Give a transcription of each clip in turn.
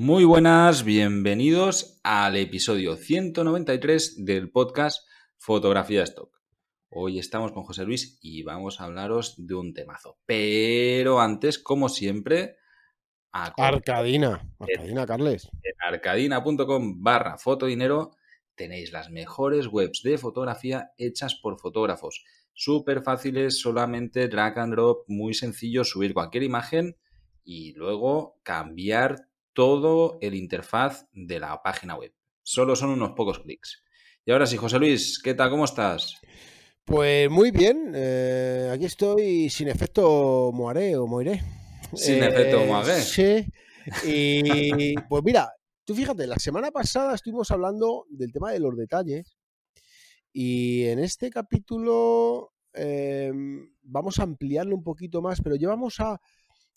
Muy buenas, bienvenidos al episodio 193 del podcast Fotografía Stock. Hoy estamos con José Luis y vamos a hablaros de un temazo. Pero antes, como siempre, a... Arcadina, Arcadina, Carles. En arcadina.com barra fotodinero tenéis las mejores webs de fotografía hechas por fotógrafos. Súper fáciles, solamente drag and drop, muy sencillo subir cualquier imagen y luego cambiar todo el interfaz de la página web. Solo son unos pocos clics. Y ahora sí, José Luis, ¿qué tal? ¿Cómo estás? Pues muy bien, eh, aquí estoy sin efecto moaré o moiré. Sin eh, efecto moaré. Sí. Y pues mira, tú fíjate, la semana pasada estuvimos hablando del tema de los detalles y en este capítulo em, vamos a ampliarlo un poquito más, pero llevamos a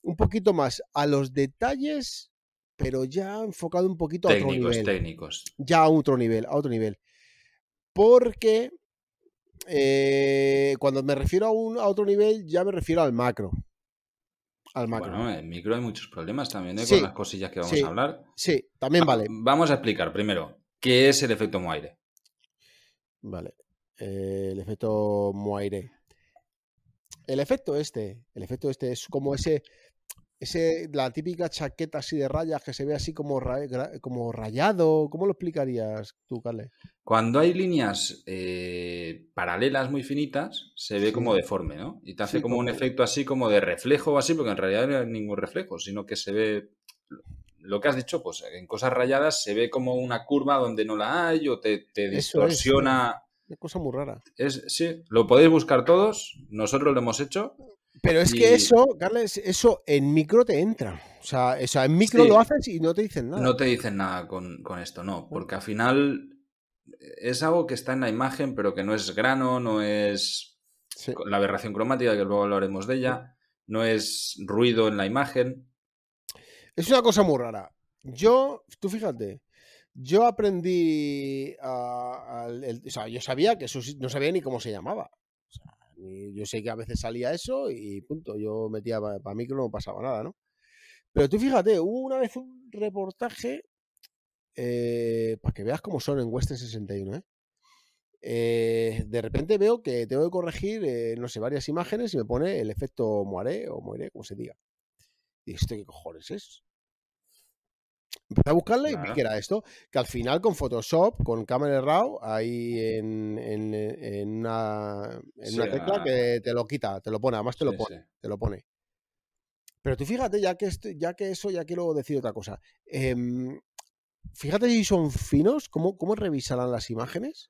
un poquito más a los detalles pero ya enfocado un poquito a otro nivel. Técnicos, Ya a otro nivel, a otro nivel. Porque eh, cuando me refiero a, un, otro nivel, ya me refiero al macro. Al macro. Bueno, en micro hay muchos problemas también ¿eh? con las cosillas que vamos a hablar. Sí, también vale. Vamos a explicar primero qué es el efecto Moire. Vale. el efecto Moire. El efecto este, el efecto este es como ese ese, la típica chaqueta así de rayas que se ve así como, como rayado. ¿Cómo lo explicarías tú, Carles? Cuando hay líneas eh, paralelas muy finitas, se ve como deforme, ¿no? Y te hace como, un efecto así como de reflejo o así, porque en realidad no hay ningún reflejo, sino que se ve. Lo que has dicho, pues en cosas rayadas se ve como una curva donde no la hay o te, distorsiona. Es, cosa muy rara. Es, sí, lo podéis buscar todos. Nosotros lo hemos hecho. Pero es que eso, Carles, eso en micro te entra. O sea, en micro lo haces y no te dicen nada. No te dicen nada con, esto, no. Porque al final es algo que está en la imagen, pero que no es grano, no es la aberración cromática, que luego hablaremos de ella, no es ruido en la imagen. Es una cosa muy rara. Yo, tú fíjate, yo aprendí a, o sea, yo sabía que eso no sabía ni cómo se llamaba yo sé que a veces salía eso y punto. Yo metía para mí que no pasaba nada, ¿no? Pero tú fíjate, hubo una vez un reportaje eh, para que veas cómo son en Western 61, ¿eh? ¿eh? de repente veo que tengo que corregir, eh, no sé, varias imágenes y me pone el efecto moiré o moiré, como se diga. Y esto qué cojones es. Empecé a buscarle y vi que era esto. Que al final con Photoshop, con Camera Raw, ahí en, en, una, tecla ah. que te lo quita, te lo pone, además te lo pone, te lo pone. Pero tú fíjate, ya que, ya que eso, ya quiero decir otra cosa. Em, fíjate si son finos, ¿cómo, cómo revisarán las imágenes?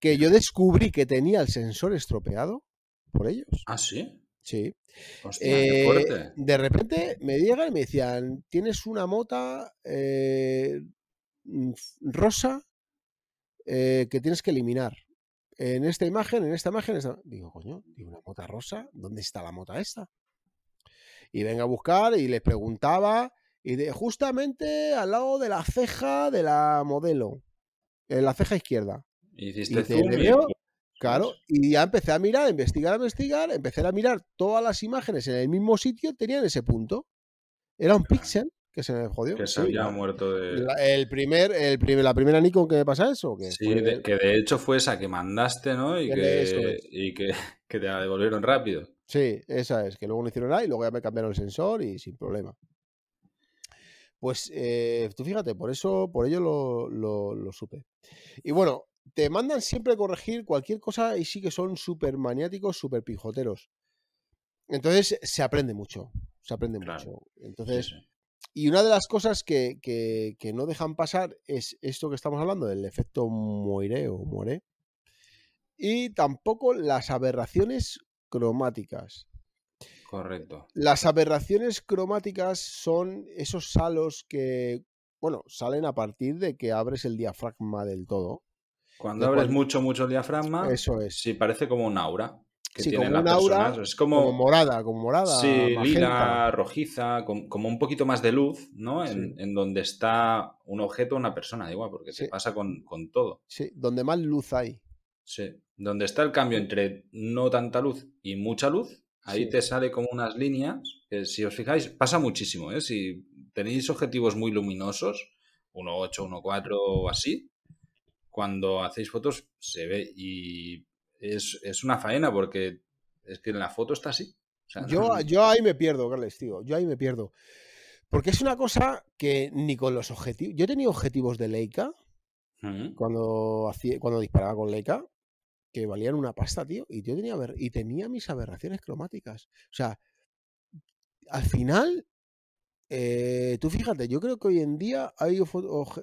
Que yo descubrí que tenía el sensor estropeado por ellos. ¿Ah, sí? Sí. Eh, de repente me llegan y me decían, tienes una mota eh, mm, rosa eh, que tienes que eliminar. En esta imagen, en esta imagen, digo, coño, una mota rosa, ¿dónde está la mota esta? Y vengo a buscar y les preguntaba, y de, justamente al lado de la ceja de la modelo, en la ceja izquierda. Y, Claro, y ya empecé a mirar, a investigar, a investigar, empecé a mirar todas las imágenes en el mismo sitio, tenían ese punto. Era un pixel que se me jodió. Que se había muerto de... La, el primer, el primer, la primera Nikon que me pasa eso. Que sí, que de hecho fue esa que mandaste, ¿no? Y, que, te la devolvieron rápido. Sí, esa es, que luego no hicieron nada y luego ya me cambiaron el sensor y sin problema. Pues eh, tú fíjate, por eso, por ello lo supe. Y bueno, te mandan siempre a corregir cualquier cosa y sí que son súper maniáticos, súper pijoteros. Entonces se aprende mucho, se aprende mucho. Entonces, y una de las cosas que, no dejan pasar es esto que estamos hablando, del efecto moiré o moré, y tampoco las aberraciones cromáticas. Correcto. Las aberraciones cromáticas son esos salos que, bueno, salen a partir de que abres el diafragma del todo. Cuando abres pues, mucho, mucho el diafragma, eso es. Sí, parece como un aura. Que sí, como Aura, es como, morada, como morada. Sí, lila, rojiza, como, un poquito más de luz, ¿no? En, donde está un objeto o una persona, igual, porque se pasa con, todo. Sí, donde más luz hay. Sí, donde está el cambio entre no tanta luz y mucha luz, Ahí te sale como unas líneas que, si os fijáis, pasa muchísimo. ¿eh? Si tenéis objetivos muy luminosos, 1.8, 1.4 o así, cuando hacéis fotos se ve y es, una faena porque es que en la foto está así. yo, ahí me pierdo, Carles, tío. Yo ahí me pierdo. Porque es una cosa que ni con los objetivos. Yo tenía objetivos de Leica cuando, cuando disparaba con Leica que valían una pasta, tío. Y yo tenía, y tenía mis aberraciones cromáticas. O sea, al final, eh, tú fíjate, yo creo que hoy en día hay o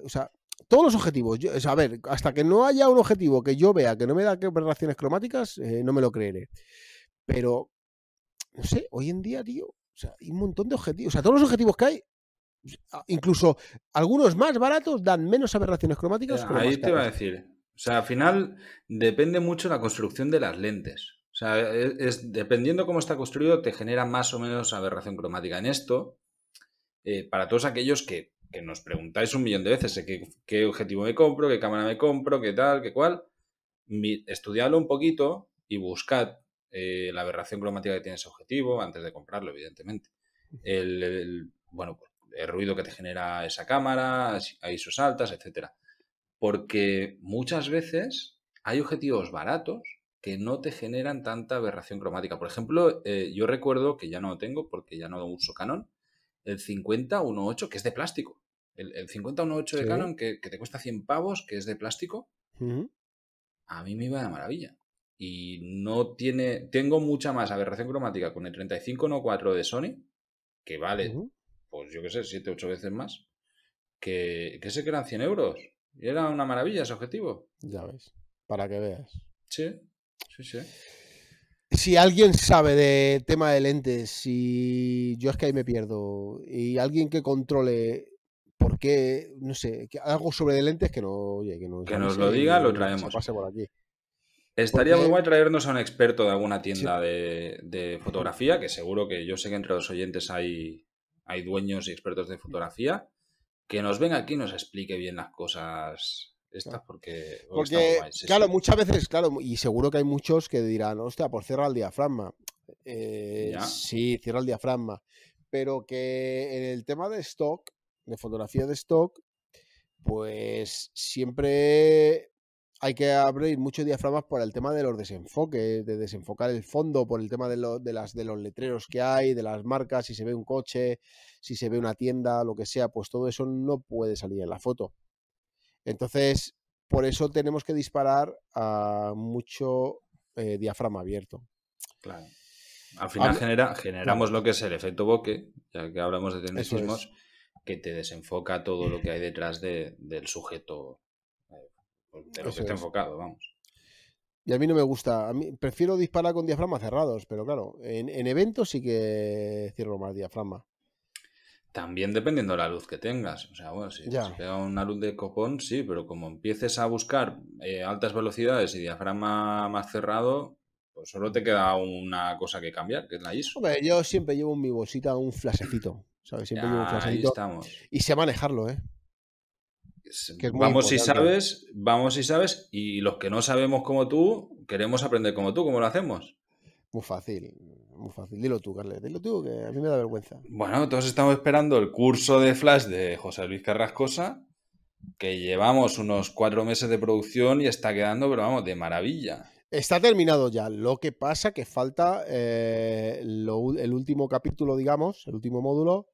sea, todos los objetivos. a ver, hasta que no haya un objetivo que yo vea que no me da aberraciones cromáticas, eh, no me lo creeré. Pero, no sé, hoy en día, tío, hay un montón de objetivos. O sea, todos los objetivos que hay, incluso algunos más baratos, dan menos aberraciones cromáticas. Eh, ahí te iba a decir. O sea, al final depende mucho la construcción de las lentes. O sea, e, dependiendo cómo está construido, te genera más o menos aberración cromática. En esto, eh, para todos aquellos que que nos preguntáis un millón de veces eh, ¿Qué, objetivo me compro, qué cámara me compro, qué tal, qué cual. estudiadlo un poquito y buscad eh, la aberración cromática que tiene ese objetivo antes de comprarlo, evidentemente. El, bueno, el ruido que te genera esa cámara, hay sus altas, etc. Porque muchas veces hay objetivos baratos que no te generan tanta aberración cromática. Por ejemplo, eh, yo recuerdo que ya no lo tengo porque ya no uso Canon, el 5018, que es de plástico. El, el 5018 de Canon, que, que, te cuesta 100 pavos, que es de plástico, a mí me iba de maravilla. Y no tiene. Tengo mucha más aberración cromática con el 3514 de Sony, que vale, pues yo qué sé, 7, 8 veces más, que, que ese que eran 100 euros. era una maravilla ese objetivo. Ya ves, para que veas. Sí, sí, sí si alguien sabe de tema de lentes, si yo es que ahí me pierdo, y alguien que controle por qué, no sé, algo sobre de lentes que no, oye, que, nos lo diga, lo traemos. Pase por aquí. Estaría muy guay traernos a un experto de alguna tienda de, de, fotografía, que seguro que yo sé que entre los oyentes hay, hay dueños y expertos de fotografía, que nos venga aquí y nos explique bien las cosas porque... Porque, claro, muchas veces, claro, y seguro que hay muchos que dirán, hostia, por pues cierra el diafragma. Eh, sí, cierra el diafragma. Pero que en el tema de stock, de fotografía de stock, pues siempre hay que abrir muchos diafragmas por el tema de los desenfoques, de desenfocar el fondo, por el tema de, las, de los letreros que hay, de las marcas, si se ve un coche, si se ve una tienda, lo que sea, pues todo eso no puede salir en la foto. Entonces, por eso tenemos que disparar a mucho eh, diafragma abierto. Claro. Al final generamos lo que es el efecto bokeh, ya que hablamos de tecnicismos, que te desenfoca todo lo que hay detrás del sujeto, eh, de lo que está enfocado, vamos. Y a mí no me gusta. A mí prefiero disparar con diafragma cerrados, pero claro, en eventos sí que cierro más diafragma. También dependiendo de la luz que tengas. O sea, bueno, si ya. te pega una luz de copón, sí, pero como empieces a buscar eh, altas velocidades y diafragma más cerrado, pues solo te queda una cosa que cambiar, que es la ISO. yo siempre llevo en mi bolsita un flasecito. ¿sabes? Siempre llevo Ahí estamos. Y sé manejarlo, ¿eh? vamos si sabes, vamos si sabes, y los que no sabemos como tú, queremos aprender como tú, ¿cómo lo hacemos? Muy fácil, muy fácil. Dilo tú, Carles, dilo tú, que a mí me da vergüenza. Bueno, todos estamos esperando el curso de Flash de José Luis Carrascosa, que llevamos unos cuatro meses de producción y está quedando, pero vamos, de maravilla. Está terminado ya, lo que pasa que falta eh, el último capítulo, digamos, el último módulo,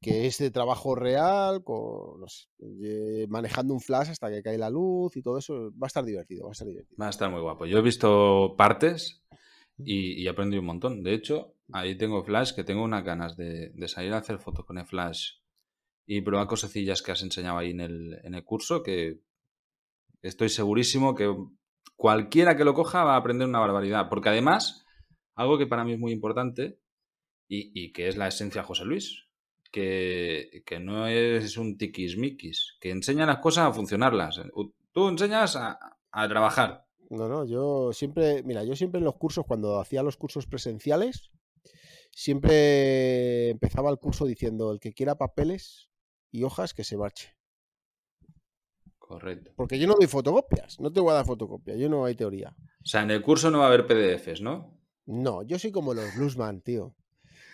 que es de trabajo real, con, eh, manejando un flash hasta que cae la luz y todo eso. Va a estar divertido, va a estar divertido. Va a estar muy guapo. Yo he visto partes y, aprendí un montón. De hecho, ahí tengo flash, que tengo unas ganas de, salir a hacer fotos con el flash y probar cosecillas que has enseñado ahí en el, en el curso, que estoy segurísimo que cualquiera que lo coja va a aprender una barbaridad. Porque además, algo que para mí es muy importante y, que es la esencia José Luis, que, no es un tiquismiquis, que enseña las cosas a funcionarlas. Tú enseñas a trabajar, no, no, yo siempre, mira, yo siempre en los cursos, cuando hacía los cursos presenciales, siempre empezaba el curso diciendo, el que quiera papeles y hojas, que se marche. Correcto. Porque yo no doy fotocopias, no te voy a dar fotocopias, yo no hay teoría. O sea, en el curso no va a haber PDFs, ¿no? No, yo soy como los bluesman, tío.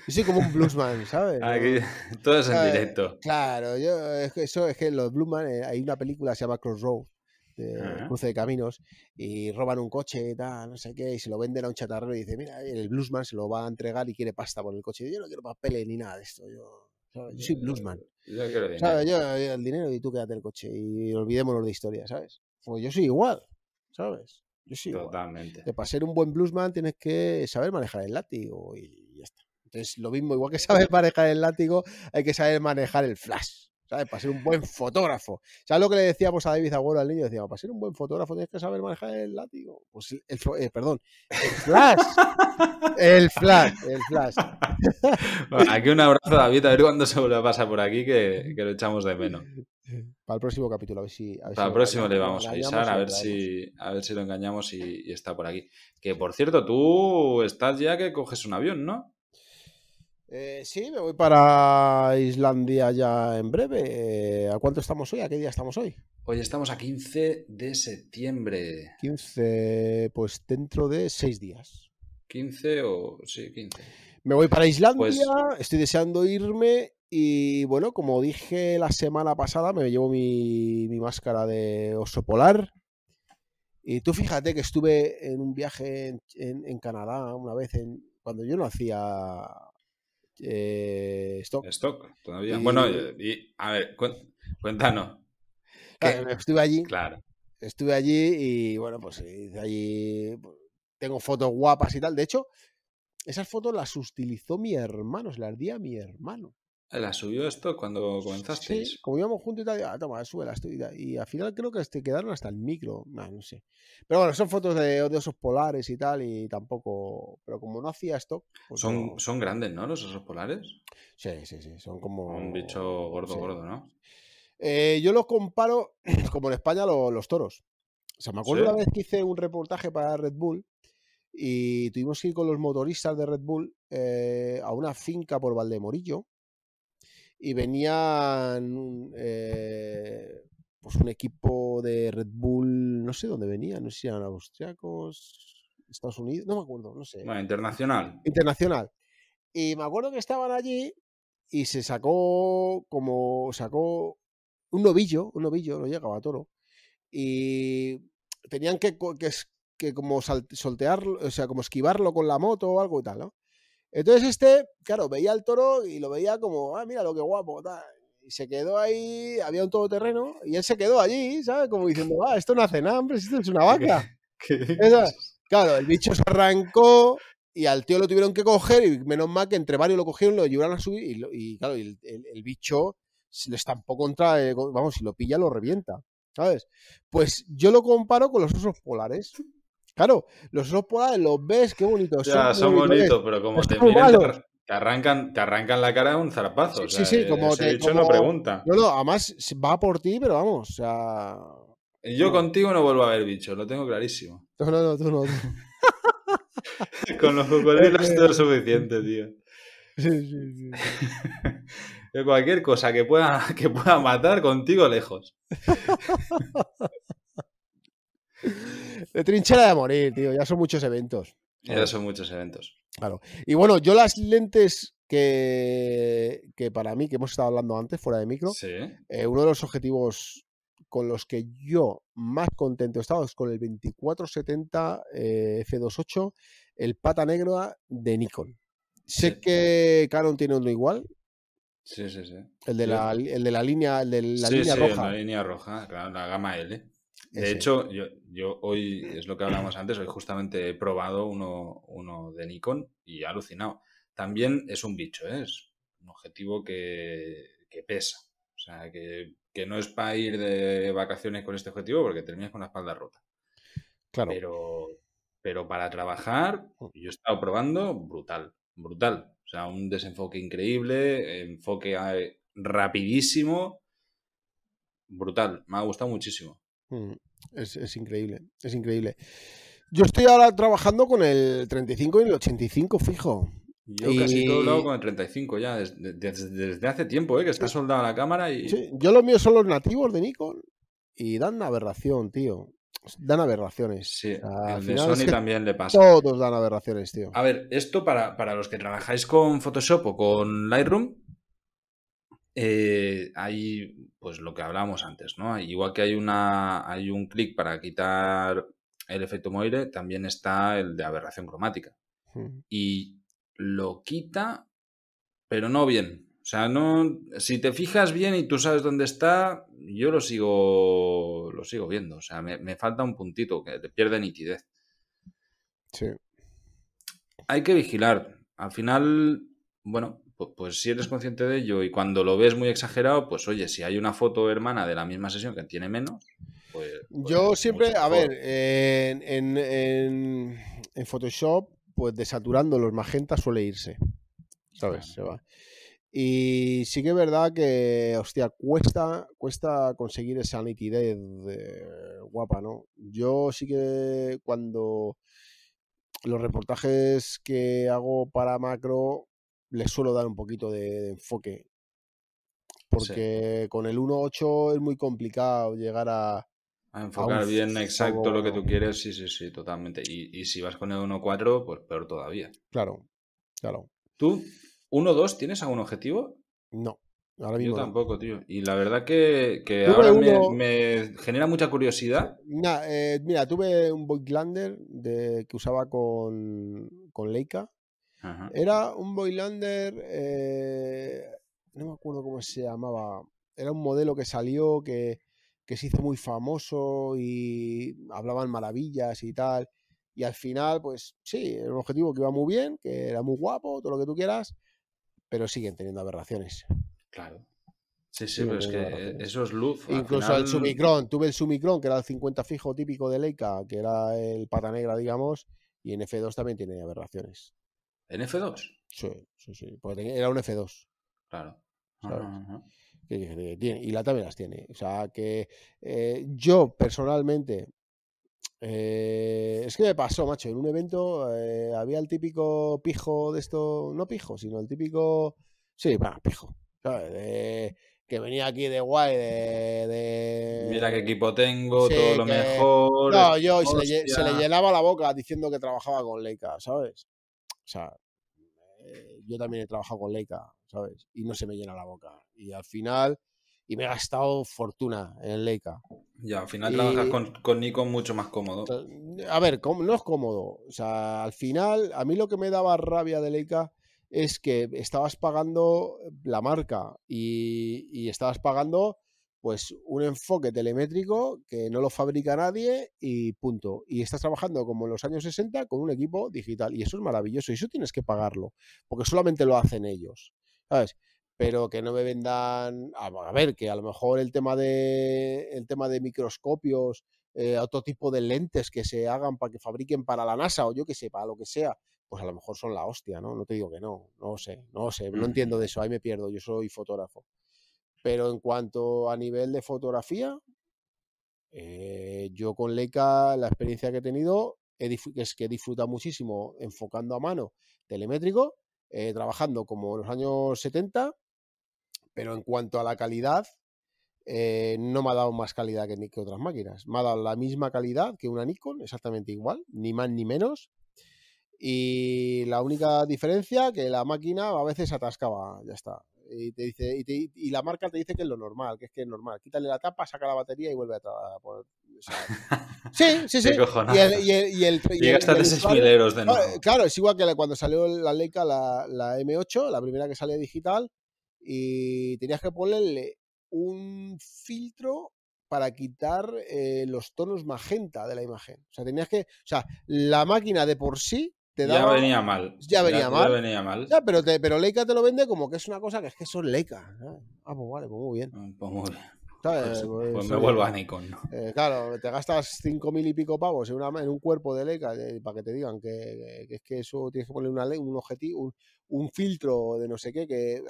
Yo soy como un bluesman, ¿sabes? Aquí, ah, todo es en directo. Claro, yo, eso es que los bluesman, eh, hay una película que se llama Crossroads, de cruce de caminos, y roban un coche y tal, no sé qué, y se lo venden a un chatarrero y dice, mira, el bluesman se lo va a entregar y quiere pasta por el coche. Yo no quiero papeles ni nada de esto, yo, soy bluesman. Yo quiero el dinero y tú quédate el coche y olvidémonos de historia, ¿sabes? Pues yo soy igual, ¿sabes? Yo soy Totalmente. para ser un buen bluesman tienes que saber manejar el látigo y ya está. Entonces, lo mismo, igual que pues saber manejar el látigo, hay que saber manejar el flash. Para ser un buen fotógrafo. ¿Sabes lo que le decíamos a David Agüero al niño? Decíamos, para ser un buen fotógrafo tienes que saber manejar el látigo. Pues el, eh, perdón, el flash. El flash, el flash. aquí un abrazo David, a ver cuándo se vuelve a pasar por aquí, que, lo echamos de menos. Para el próximo capítulo, a ver si. para el próximo le vamos a avisar, a ver, si, a ver si lo engañamos y está por aquí. Que por cierto, tú estás ya que coges un avión, ¿no? Eh, sí, me voy para Islandia ya en breve. Eh, ¿A cuánto estamos hoy? ¿A qué día estamos hoy? Hoy estamos a 15 de septiembre. 15, pues dentro de seis días. 15 o... sí, 15. Me voy para Islandia, pues estoy deseando irme y bueno, como dije la semana pasada, me llevo mi, máscara de oso polar. Y tú fíjate que estuve en un viaje en, Canadá una vez en, cuando yo no hacía eh, stock. todavía. bueno, a ver, cuéntanos. estuve allí. Claro. Estuve allí y bueno, pues allí pues, tengo fotos guapas y tal. De hecho, esas fotos las utilizó mi hermano, se las di a mi hermano. ¿La subió esto cuando comenzaste Sí, como íbamos juntos y tal, ah, toma, sube la Y al final creo que te quedaron hasta el micro, no sé. Pero bueno, son fotos de, osos polares y tal, y tampoco. Pero como no hacía esto. Pues son, son grandes, ¿no? Los osos polares. Sí, sí, sí. Son como. Un bicho gordo, gordo, ¿no? Eh, yo los comparo, como en España, los, toros. O sea, me acuerdo una vez que hice un reportaje para Red Bull y tuvimos que ir con los motoristas de Red Bull eh, a una finca por Valdemorillo y venían eh, pues un equipo de Red Bull, no sé dónde venían, no sé si eran austriacos, Estados Unidos, no me acuerdo, no sé. internacional. Internacional. Y me acuerdo que estaban allí y se sacó como sacó un novillo, un novillo, no llegaba a toro. Y tenían que, que, como soltearlo, o sea, como esquivarlo con la moto o algo y tal, ¿no? Entonces este, claro, veía al toro y lo veía como, ah, mira lo que guapo, tal. Y se quedó ahí, había un todoterreno, y él se quedó allí, ¿sabes? Como diciendo, ah, esto no hace nada, hombre, esto es una vaca. Claro, el bicho se arrancó y al tío lo tuvieron que coger, y menos mal que entre varios lo cogieron, lo llevaron a subir, y, claro, el, el, bicho lo estampó contra, vamos, si lo pilla, lo revienta, ¿sabes? Pues yo lo comparo con los osos polares. Claro, los polares, los ves, qué bonitos. Ya, son, bonitos, pero como te miran, te arrancan, te arrancan la cara de un zarpazo. Sí, sí, eh, como te no pregunta. No, no, además va por ti, pero vamos, o Yo contigo no vuelvo a ver bichos, lo tengo clarísimo. No, no, tú no. Con los todo es suficiente, tío. Sí, sí, sí. cualquier cosa que pueda, que pueda matar contigo lejos. De trinchera de morir, tío. Ya son muchos eventos. Ya son muchos eventos. Claro. Y bueno, yo las lentes que, que para mí, que hemos estado hablando antes, fuera de micro, eh, uno de los objetivos con los que yo más contento he estado es con el 2470 F28, eh, el pata negra de Nikon. Sé que Canon tiene uno igual. Sí, sí, sí. El de, La, línea, el de la línea roja. La línea roja, la gama L. De hecho, yo, hoy, es lo que hablábamos antes, hoy justamente he probado uno, uno de Nikon y he alucinado. También es un bicho, ¿eh? es un objetivo que, pesa. O sea, que, no es para ir de vacaciones con este objetivo porque terminas con la espalda rota. Claro. Pero, pero para trabajar, mm. yo he estado probando brutal, brutal. O sea, un desenfoque increíble, enfoque rapidísimo, brutal. Me ha gustado muchísimo. Mm, es, increíble, es increíble. Yo estoy ahora trabajando con el 35 y el 85 fijo. Yo casi todo lo hago con el 35 ya, desde, hace tiempo, ¿eh? que está soldada la cámara y... yo lo mío son los nativos de Nikon y dan aberración, tío. Dan aberraciones. Sí, de Sony también le pasa. Todos dan aberraciones, tío. A ver, esto para, para los que trabajáis con Photoshop o con Lightroom, eh, hay pues lo que hablábamos antes, ¿no? Igual que hay una hay un clic para quitar el efecto Moire, también está el de aberración cromática. Hmm. Y lo quita, pero no bien. O sea, no. Si te fijas bien y tú sabes dónde está, yo lo sigo. Lo sigo viendo. O sea, me, me falta un puntito que te pierde nitidez. Sí. Hay que vigilar. Al final, bueno, pues, pues si eres consciente de ello y cuando lo ves muy exagerado, pues oye, si hay una foto hermana de la misma sesión que tiene menos, pues, pues Yo siempre, a ver, en, en, Photoshop, pues desaturando los magentas suele irse, ¿sabes? Se va. Y sí que es verdad que, hostia, cuesta, cuesta conseguir esa nitidez guapa, ¿no? Yo sí que cuando los reportajes que hago para macro le suelo dar un poquito de, enfoque. Porque con el 1.8 es muy complicado llegar a. A enfocar bien exacto lo que tú quieres, sí, sí, sí, totalmente. Y, si vas con el 1.4, pues peor todavía. Claro, claro. ¿Tú, 1.2, tienes algún objetivo? No. Yo tampoco, tío. Y la verdad que, que ahora me, genera mucha curiosidad. Eh, mira, tuve un Voigtlander que usaba con Leica era un Boylander, eh, no me acuerdo cómo se llamaba, era un modelo que salió, que, se hizo muy famoso y hablaban maravillas y tal. Y al final, pues sí, era un objetivo que iba muy bien, que era muy guapo, todo lo que tú quieras, pero siguen teniendo aberraciones. Claro. Sí, sí, pero es que eso es luz. Incluso el Sumicron, tuve el Sumicron, que era el 50 fijo típico de Leica, que era el pata negra, digamos, y en F2 también tiene aberraciones. ¿En F2? Sí, sí, sí. Porque era un F2. Claro. y la también las tiene. O sea que eh, yo personalmente. Eh, es que me pasó, macho. En un evento eh, había el típico pijo de esto. No pijo, sino el típico. Sí, bueno, pijo. ¿sabes? que venía aquí de guay, de. Mira qué equipo tengo, todo lo mejor. No, yo se se le, llenaba la boca diciendo que trabajaba con Leica, ¿sabes? O sea, eh, yo también he trabajado con Leica, ¿sabes? Y no se me llena la boca. Y al final, y me he gastado fortuna en Leica. Ya, al final trabajas con, con, mucho más cómodo. A ver, no es cómodo. O sea, al final, a mí lo que me daba rabia de Leica es que estabas pagando la marca y, y estabas pagando pues un enfoque telemétrico que no lo fabrica nadie y punto. Y estás trabajando como en los años 60 con un equipo digital y eso es maravilloso y eso tienes que pagarlo porque solamente lo hacen ellos, ¿sabes? Pero que no me vendan, ah, a ver, que a lo mejor el tema de, el tema de microscopios, eh, otro tipo de lentes que se hagan para que fabriquen para la NASA o yo que sé, lo que sea, pues a lo mejor son la hostia, ¿no? No te digo que no, no sé, no sé, no mm. entiendo de eso, ahí me pierdo, yo soy fotógrafo. Pero en cuanto a nivel de fotografía, eh, yo con Leica, la experiencia que he tenido es que he disfrutado muchísimo enfocando a mano telemétrico, eh, trabajando como en los años 70, pero en cuanto a la calidad, eh, no me ha dado más calidad que, que, otras máquinas. Me ha dado la misma calidad que una Nikon, exactamente igual, ni más ni menos. Y la única diferencia que la máquina a veces atascaba, ya está. Y, te dice, y, la marca te dice que es lo normal, que es que es normal. Quítale la tapa, saca la batería y vuelve a, trabajar sí, sí, sí. Y 6.000 euros de nuevo. Claro, es igual que cuando salió la Leica, la, M8, la primera que sale digital, y tenías que ponerle un filtro para quitar eh, los tonos magenta de la imagen. O sea, tenías que. O sea, la máquina de por sí ya venía mal. Ya venía mal. Ya pero, pero Leica te lo vende como que es una cosa que es que son Leica. Ah, pues vale, pues muy bien. Ah, pues, pues, pues, pues me vuelvo a Nikon. Eh, claro, te gastas cinco mil y pico pavos en, un cuerpo de Leica para que te digan que, es que eso tienes que poner una un objetivo, un, filtro de no sé qué, que eh,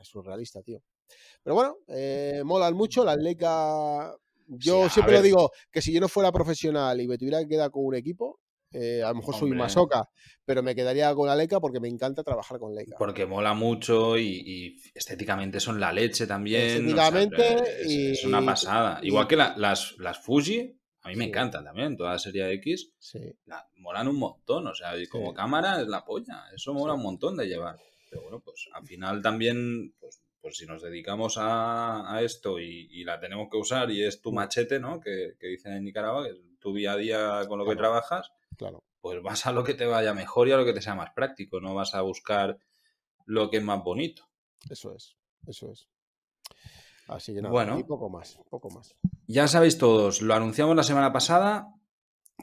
es surrealista, tío. Pero bueno, eh, molan mucho las Leica. Yo siempre lo digo que si yo no fuera profesional y me tuviera que quedar con un equipo, eh, a lo mejor soy masoca, pero me quedaría con la Leica porque me encanta trabajar con Leica. Porque mola mucho y, estéticamente son la leche también. Estéticamente. Eh, es, y, es, una pasada. Igual que las, Fuji, a mí me encantan también, toda la serie X. Sí. molan un montón, o sea, como cámara es la polla. Eso mola un montón de llevar. Pero bueno, pues al final también, pues, pues si nos dedicamos a, esto y, la tenemos que usar y es tu mm. machete, ¿no? Que, dicen en Nicaragua, que es tu día a día con lo que trabajas, Claro. Pues vas a lo que te vaya mejor y a lo que te sea más práctico, no vas a buscar lo que es más bonito. Eso es, eso es. Así que nada, bueno, y poco más, poco más. Ya sabéis todos, lo anunciamos la semana pasada,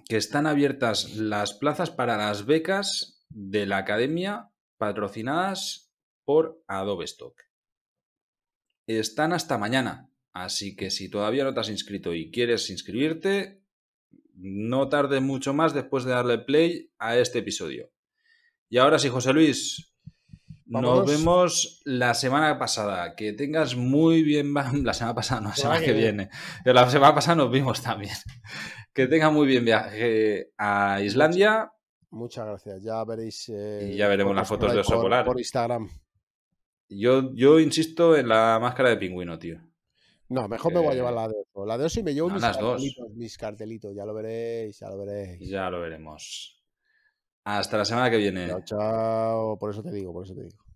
que están abiertas las plazas para las becas de la academia patrocinadas por Adobe Stock. Están hasta mañana, así que si todavía no te has inscrito y quieres inscribirte, no tarde mucho más después de darle play a este episodio. Y ahora sí, José Luis, nos vemos la semana pasada. Que tengas muy bien. La semana pasada, no, la semana que viene. Eh, la semana pasada nos vimos también. Que tengas muy bien viaje a Islandia. Muchas gracias. Ya veréis. Eh, ya veremos las fotos de oso Por Instagram. Yo, yo insisto en la máscara de pingüino, tío. No, mejor me voy a llevar eh, la de oso. La de oso y me llevo mis, cartelitos, mis cartelitos. Ya lo veréis, ya lo veréis. Ya lo veremos. Hasta la semana que viene. Chao, chao. Por eso te digo, por eso te digo.